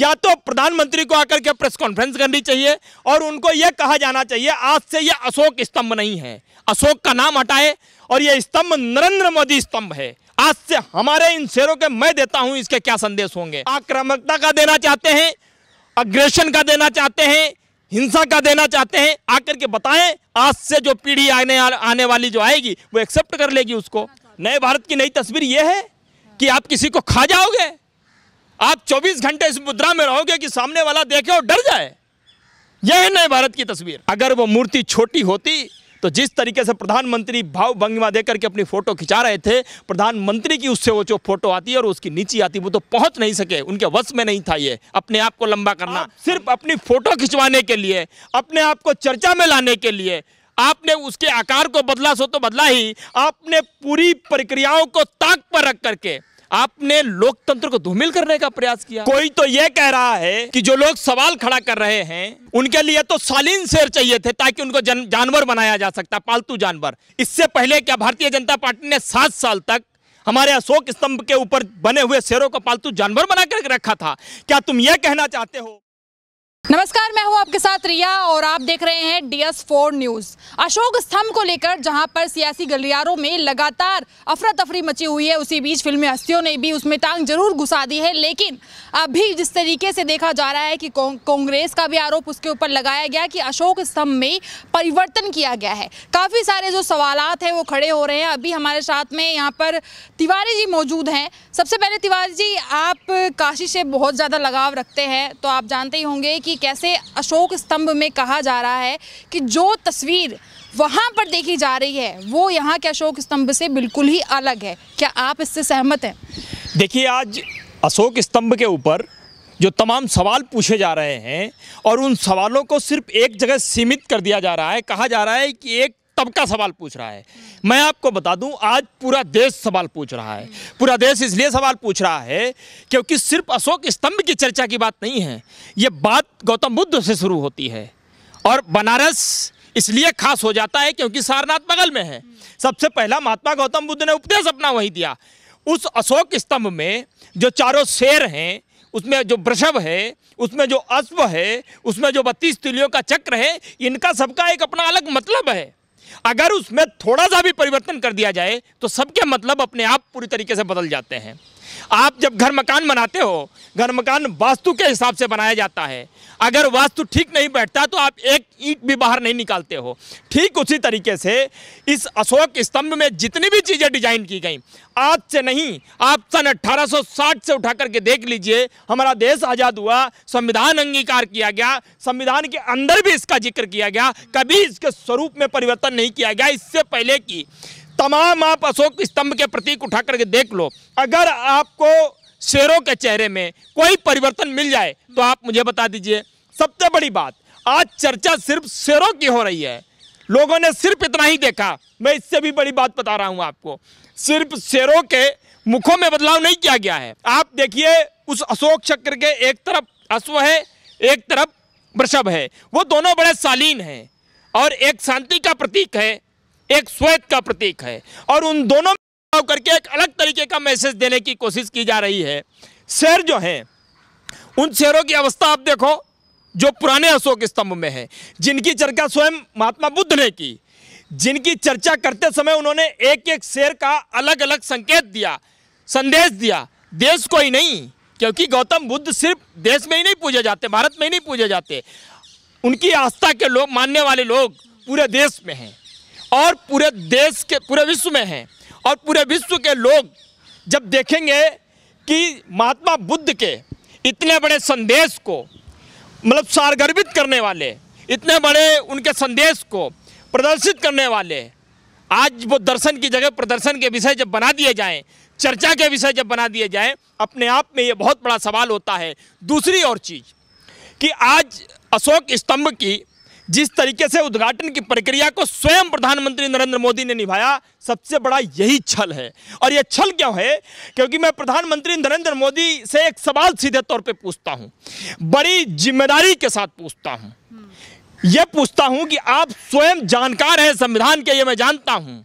या तो प्रधानमंत्री को आकर के प्रेस कॉन्फ्रेंस करनी चाहिए और उनको यह कहा जाना चाहिए आज से यह अशोक स्तंभ नहीं है अशोक का नाम हटाए और यह स्तंभ नरेंद्र मोदी स्तंभ है आज से हमारे इन शेरों के मैं देता हूं इसके क्या संदेश होंगे आक्रामकता का देना चाहते हैं अग्रेशन का देना चाहते हैं हिंसा का देना चाहते हैं आकर के बताएं आज से जो पीढ़ी आने आने वाली जो आएगी वो एक्सेप्ट कर लेगी उसको नए भारत की नई तस्वीर यह है कि आप किसी को खा जाओगे आप 24 घंटे इस मुद्रा में रहोगे कि सामने वाला देखे और डर जाए यह है नए भारत की तस्वीर अगर वो मूर्ति छोटी होती तो जिस तरीके से प्रधानमंत्री भाव भंगिमा देकर के अपनी फोटो खिंचा रहे थे प्रधानमंत्री की उससे वो जो फोटो आती है और उसकी नीचे आती वो तो पहुंच नहीं सके उनके वश में नहीं था ये अपने आप को लंबा करना सिर्फ अपनी फोटो खिंचवाने के लिए अपने आप को चर्चा में लाने के लिए आपने उसके आकार को बदला सो तो बदला ही आपने पूरी प्रक्रियाओं को ताक पर रख करके आपने लोकतंत्र को धूमिल करने का प्रयास किया कोई तो यह कह रहा है कि जो लोग सवाल खड़ा कर रहे हैं उनके लिए तो सालीन शेर चाहिए थे ताकि उनको जन, जानवर बनाया जा सकता पालतू जानवर इससे पहले क्या भारतीय जनता पार्टी ने सात साल तक हमारे अशोक स्तंभ के ऊपर बने हुए शेरों को पालतू जानवर बनाकर रखा था क्या तुम यह कहना चाहते हो नमस्कार मैं हूं आपके साथ रिया और आप देख रहे हैं डीएस फोर न्यूज अशोक स्तंभ को लेकर जहां पर सियासी गलियारों में लगातार अफरा तफरी मची हुई है उसी बीच फिल्मी हस्तियों ने भी उसमें टांग जरूर घुसा दी है लेकिन अभी जिस तरीके से देखा जा रहा है कि कांग्रेस का भी आरोप उसके ऊपर लगाया गया कि अशोक स्तंभ में परिवर्तन किया गया है काफी सारे जो सवाल है वो खड़े हो रहे हैं अभी हमारे साथ में यहाँ पर तिवारी जी मौजूद हैं सबसे पहले तिवारी जी आप काशी से बहुत ज्यादा लगाव रखते हैं तो आप जानते ही होंगे कि कैसे अशोक स्तंभ में कहा जा रहा है कि जो तस्वीर वहाँ पर देखी जा रही है वो यहाँ के अशोक स्तंभ से बिल्कुल ही अलग है क्या आप इससे सहमत हैं देखिए आज अशोक स्तंभ के ऊपर जो तमाम सवाल पूछे जा रहे हैं और उन सवालों को सिर्फ एक जगह सीमित कर दिया जा रहा है कहा जा रहा है कि एक तबका सवाल पूछ रहा है मैं आपको बता दूं आज पूरा देश सवाल पूछ रहा है पूरा देश इसलिए सवाल पूछ रहा है क्योंकि सिर्फ अशोक स्तंभ की चर्चा की बात नहीं है ये बात गौतम बुद्ध से शुरू होती है और बनारस इसलिए खास हो जाता है क्योंकि सारनाथ बगल में है सबसे पहला महात्मा गौतम बुद्ध ने उपदेश अपना वही दिया उस अशोक स्तंभ में जो चारों शेर हैं उसमें जो वृषभ है उसमें जो अश्व है उसमें जो बत्तीस तिलियों का चक्र है इनका सबका एक अपना अलग मतलब है अगर उसमें थोड़ा सा भी परिवर्तन कर दिया जाए तो सबके मतलब अपने आप पूरी तरीके से बदल जाते हैं आप जब घर मकान बनाते हो घर मकान वास्तु के हिसाब से बनाया जाता है अगर वास्तु ठीक नहीं बैठता तो आप एक ईंट भी बाहर नहीं निकालते हो ठीक उसी तरीके से इस अशोक स्तंभ में जितनी भी चीज़ें डिजाइन की गई आज से नहीं आप सन 1860 से उठा करके देख लीजिए हमारा देश आज़ाद हुआ संविधान अंगीकार किया गया संविधान के अंदर भी इसका जिक्र किया गया कभी इसके स्वरूप में परिवर्तन नहीं किया गया इससे पहले की तमाम आप अशोक स्तंभ के प्रतीक उठा करके देख लो अगर आपको शेरों के चेहरे में कोई परिवर्तन मिल जाए तो आप मुझे बता दीजिए सबसे बड़ी बात आज चर्चा सिर्फ शेरों की हो रही है लोगों ने सिर्फ इतना ही देखा मैं इससे भी बड़ी बात बता रहा हूँ आपको सिर्फ शेरों के मुखों में बदलाव नहीं किया गया है आप देखिए उस अशोक चक्र के एक तरफ अश्व है एक तरफ वृषभ है वो दोनों बड़े शालीन हैं और एक शांति का प्रतीक है एक श्वेत का प्रतीक है और उन दोनों में करके एक अलग तरीके का मैसेज देने की कोशिश की जा रही है शेर जो हैं उन शेरों की अवस्था आप देखो जो पुराने अशोक स्तंभ में है जिनकी चर्चा स्वयं महात्मा बुद्ध ने की जिनकी चर्चा करते समय उन्होंने एक एक शेर का अलग अलग संकेत दिया संदेश दिया देश को ही नहीं क्योंकि गौतम बुद्ध सिर्फ देश में ही नहीं पूजे जाते भारत में ही नहीं पूजे जाते उनकी आस्था के लोग मानने वाले लोग पूरे देश में हैं और पूरे देश के पूरे विश्व में हैं और पूरे विश्व के लोग जब देखेंगे कि महात्मा बुद्ध के इतने बड़े संदेश को मतलब सारगर्भित करने वाले इतने बड़े उनके संदेश को प्रदर्शित करने वाले आज वो दर्शन की जगह प्रदर्शन के विषय जब बना दिए जाएं चर्चा के विषय जब बना दिए जाएं अपने आप में ये बहुत बड़ा सवाल होता है दूसरी और चीज़ कि आज अशोक स्तंभ की जिस तरीके से उद्घाटन की प्रक्रिया को स्वयं प्रधानमंत्री नरेंद्र मोदी ने निभाया सबसे बड़ा यही छल है और यह छल क्यों है क्योंकि मैं प्रधानमंत्री नरेंद्र मोदी से एक सवाल सीधे तौर पे पूछता हूं बड़ी जिम्मेदारी के साथ पूछता हूं यह पूछता हूं कि आप स्वयं जानकार हैं संविधान के ये मैं जानता हूं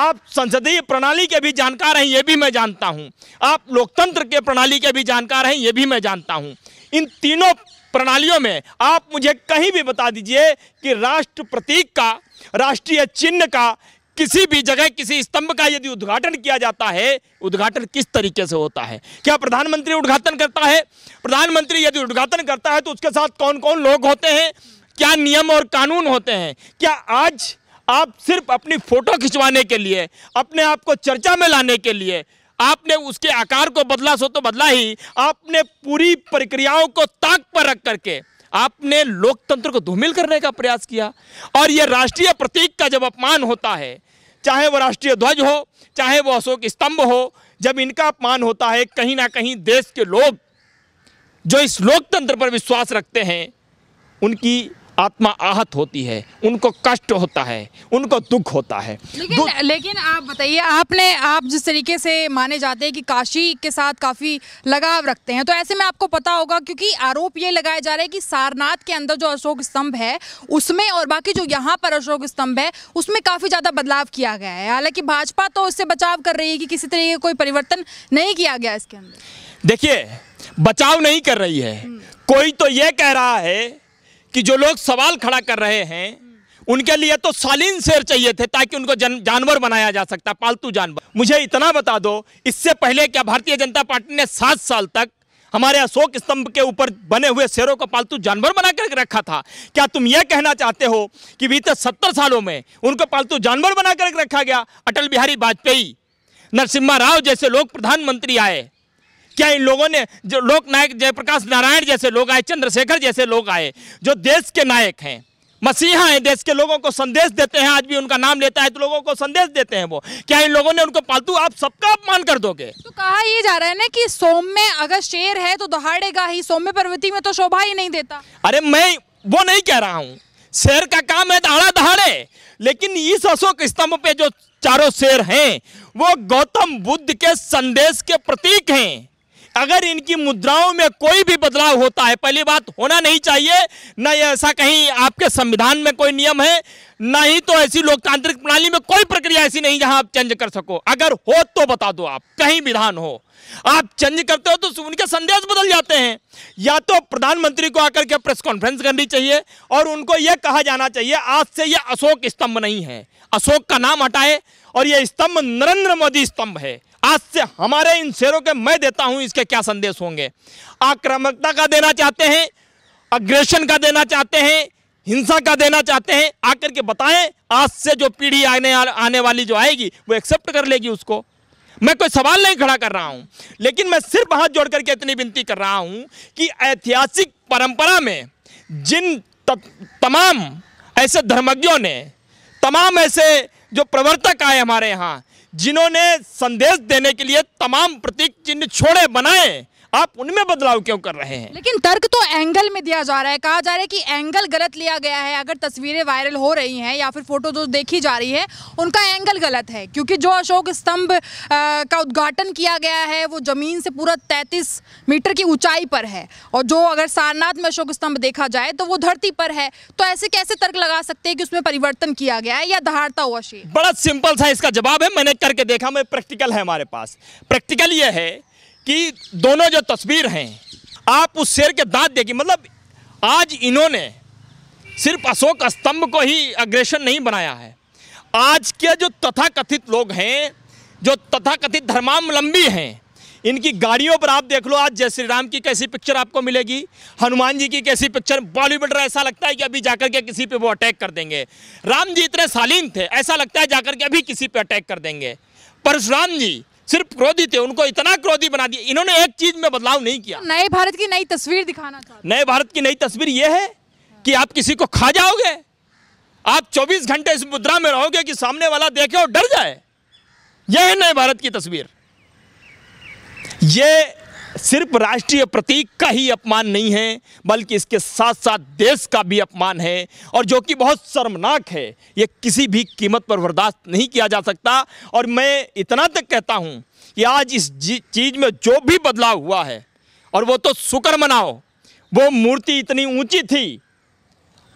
आप संसदीय प्रणाली के भी जानकार हैं ये भी मैं जानता हूं आप लोकतंत्र के प्रणाली के भी जानकार हैं ये भी मैं जानता हूं इन तीनों प्रणालियों में आप मुझे कहीं भी बता दीजिए कि राष्ट्र प्रतीक का राष्ट्रीय चिन्ह का किसी भी जगह किसी स्तंभ का यदि उद्घाटन किया जाता है उद्घाटन किस तरीके से होता है क्या प्रधानमंत्री उद्घाटन करता है प्रधानमंत्री यदि उद्घाटन करता है तो उसके साथ कौन कौन लोग होते हैं क्या नियम और कानून होते हैं क्या आज आप सिर्फ अपनी फोटो खिंचवाने के लिए अपने आप को चर्चा में लाने के लिए आपने उसके आकार को बदला सो तो बदला ही आपने पूरी प्रक्रियाओं को ताक पर रख करके आपने लोकतंत्र को धूमिल करने का प्रयास किया और यह राष्ट्रीय प्रतीक का जब अपमान होता है चाहे वह राष्ट्रीय ध्वज हो चाहे वह अशोक स्तंभ हो जब इनका अपमान होता है कहीं ना कहीं देश के लोग जो इस लोकतंत्र पर विश्वास रखते हैं उनकी आत्मा आहत होती है उनको कष्ट होता है उनको दुख होता है लेकिन लेकिन आप बताइए आपने आप जिस तरीके से माने जाते हैं कि काशी के साथ काफ़ी लगाव रखते हैं तो ऐसे में आपको पता होगा क्योंकि आरोप ये लगाया जा रहा है कि सारनाथ के अंदर जो अशोक स्तंभ है उसमें और बाकी जो यहाँ पर अशोक स्तंभ है उसमें काफ़ी ज़्यादा बदलाव किया गया है हालांकि भाजपा तो उससे बचाव कर रही है कि किसी तरीके का कोई परिवर्तन नहीं किया गया इसके अंदर देखिए बचाव नहीं कर रही है हम्म। कोई तो यह कह रहा है कि जो लोग सवाल खड़ा कर रहे हैं उनके लिए तो सालीन शेर चाहिए थे ताकि उनको जन, जानवर बनाया जा सकता पालतू जानवर मुझे इतना बता दो इससे पहले क्या भारतीय जनता पार्टी ने सात साल तक हमारे अशोक स्तंभ के ऊपर बने हुए शेरों को पालतू जानवर बनाकर रखा था क्या तुम यह कहना चाहते हो कि बीते सत्तर सालों में उनको पालतू जानवर बनाकर रखा गया अटल बिहारी वाजपेयी नरसिम्हा राव जैसे लोग प्रधानमंत्री आए क्या इन लोगों ने जो लोक नायक जयप्रकाश नारायण जैसे लोग आए चंद्रशेखर जैसे लोग आए जो देश के नायक हैं मसीहा हैं देश के लोगों को संदेश देते हैं आज भी उनका नाम लेता है तो लोगों को संदेश देते हैं वो क्या इन लोगों ने उनको पालतू आप सबका अपमान कर दोगे तो कहा ये जा रहा है ना कि सोम में अगर शेर है तो दहाड़ेगा ही सोम्य पर्वती में तो शोभा ही नहीं देता अरे मैं वो नहीं कह रहा हूँ शेर का काम है दहाड़ा दहाड़े लेकिन इस अशोक स्तंभ पे जो चारों शेर हैं वो गौतम बुद्ध के संदेश के प्रतीक हैं अगर इनकी मुद्राओं में कोई भी बदलाव होता है पहली बात होना नहीं चाहिए न ऐसा कहीं आपके संविधान में कोई नियम है न ही तो ऐसी लोकतांत्रिक प्रणाली में कोई प्रक्रिया ऐसी नहीं जहां आप चेंज कर सको अगर हो तो बता दो आप कहीं विधान हो आप चेंज करते हो तो उनके संदेश बदल जाते हैं या तो प्रधानमंत्री को आकर के प्रेस कॉन्फ्रेंस करनी चाहिए और उनको यह कहा जाना चाहिए आज से यह अशोक स्तंभ नहीं है अशोक का नाम हटाए और यह स्तंभ नरेंद्र मोदी स्तंभ है आज से हमारे इन शेरों के मैं देता हूं इसके क्या संदेश होंगे आक्रामकता का देना चाहते हैं अग्रेशन का देना चाहते हैं हिंसा का देना चाहते हैं आकर के बताएं आज से जो पीढ़ी आने आने वाली जो आएगी वो एक्सेप्ट कर लेगी उसको मैं कोई सवाल नहीं खड़ा कर रहा हूं लेकिन मैं सिर्फ हाथ जोड़ करके इतनी विनती कर रहा हूं कि ऐतिहासिक परंपरा में जिन तमाम ऐसे धर्मज्ञों ने तमाम ऐसे जो प्रवर्तक आए हमारे यहाँ जिन्होंने संदेश देने के लिए तमाम प्रतीक चिन्ह छोड़े बनाए आप उनमें बदलाव क्यों कर रहे हैं लेकिन तर्क तो एंगल में दिया जा रहा है कहा जा रहा है कि एंगल गलत लिया गया है अगर तस्वीरें वायरल हो रही हैं या फिर फोटो जो देखी जा रही है उनका एंगल गलत है क्योंकि जो अशोक स्तंभ का उद्घाटन किया गया है वो जमीन से पूरा तैतीस मीटर की ऊंचाई पर है और जो अगर सारनाथ में अशोक स्तंभ देखा जाए तो वो धरती पर है तो ऐसे कैसे तर्क लगा सकते हैं कि उसमें परिवर्तन किया गया है या धारता हुआ बड़ा सिंपल था इसका जवाब है मैंने करके देखा मैं प्रैक्टिकल है हमारे पास प्रैक्टिकल यह है कि दोनों जो तस्वीर हैं आप उस शेर के दांत देखिए मतलब आज इन्होंने सिर्फ अशोक स्तंभ को ही अग्रेशन नहीं बनाया है आज के जो तथाकथित लोग हैं जो तथाकथित धर्मावलंबी हैं इनकी गाड़ियों पर आप देख लो आज जय श्री राम की कैसी पिक्चर आपको मिलेगी हनुमान जी की कैसी पिक्चर बॉलीवुड ऐसा लगता है कि अभी जाकर के किसी पे वो अटैक कर देंगे राम जी इतने शालीन थे ऐसा लगता है जाकर के अभी किसी पे अटैक कर देंगे परशुराम जी सिर्फ क्रोधी थे उनको इतना क्रोधी बना दिया इन्होंने एक चीज में बदलाव नहीं किया नए भारत की नई तस्वीर दिखाना नए भारत की नई तस्वीर ये है कि आप किसी को खा जाओगे आप 24 घंटे इस मुद्रा में रहोगे कि सामने वाला देखे और डर जाए यह है नए भारत की तस्वीर ये सिर्फ राष्ट्रीय प्रतीक का ही अपमान नहीं है बल्कि इसके साथ साथ देश का भी अपमान है और जो कि बहुत शर्मनाक है ये किसी भी कीमत पर बर्दाश्त नहीं किया जा सकता और मैं इतना तक कहता हूँ कि आज इस चीज़ में जो भी बदलाव हुआ है और वो तो शुक्र मनाओ वो मूर्ति इतनी ऊंची थी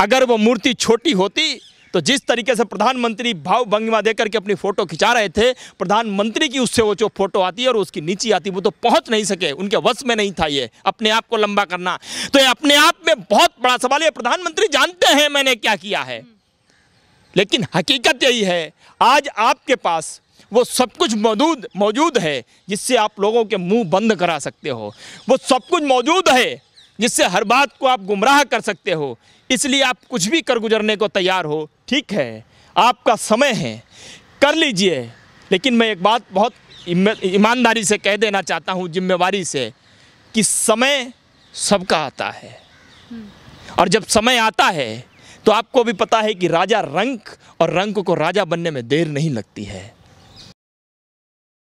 अगर वो मूर्ति छोटी होती तो जिस तरीके से प्रधानमंत्री भाव भंगिमा देकर के अपनी फ़ोटो खिंचा रहे थे प्रधानमंत्री की उससे वो जो फ़ोटो आती है और उसकी नीचे आती वो तो पहुंच नहीं सके उनके वश में नहीं था ये अपने आप को लंबा करना तो ये अपने आप में बहुत बड़ा सवाल है प्रधानमंत्री जानते हैं मैंने क्या किया है लेकिन हकीकत यही है आज आपके पास वो सब कुछ मौजूद मौजूद है जिससे आप लोगों के मुंह बंद करा सकते हो वो सब कुछ मौजूद है जिससे हर बात को आप गुमराह कर सकते हो इसलिए आप कुछ भी कर गुजरने को तैयार हो ठीक है आपका समय है कर लीजिए लेकिन मैं एक बात बहुत ईमानदारी से कह देना चाहता हूँ जिम्मेवारी से कि समय सबका आता है और जब समय आता है तो आपको भी पता है कि राजा रंक और रंक को राजा बनने में देर नहीं लगती है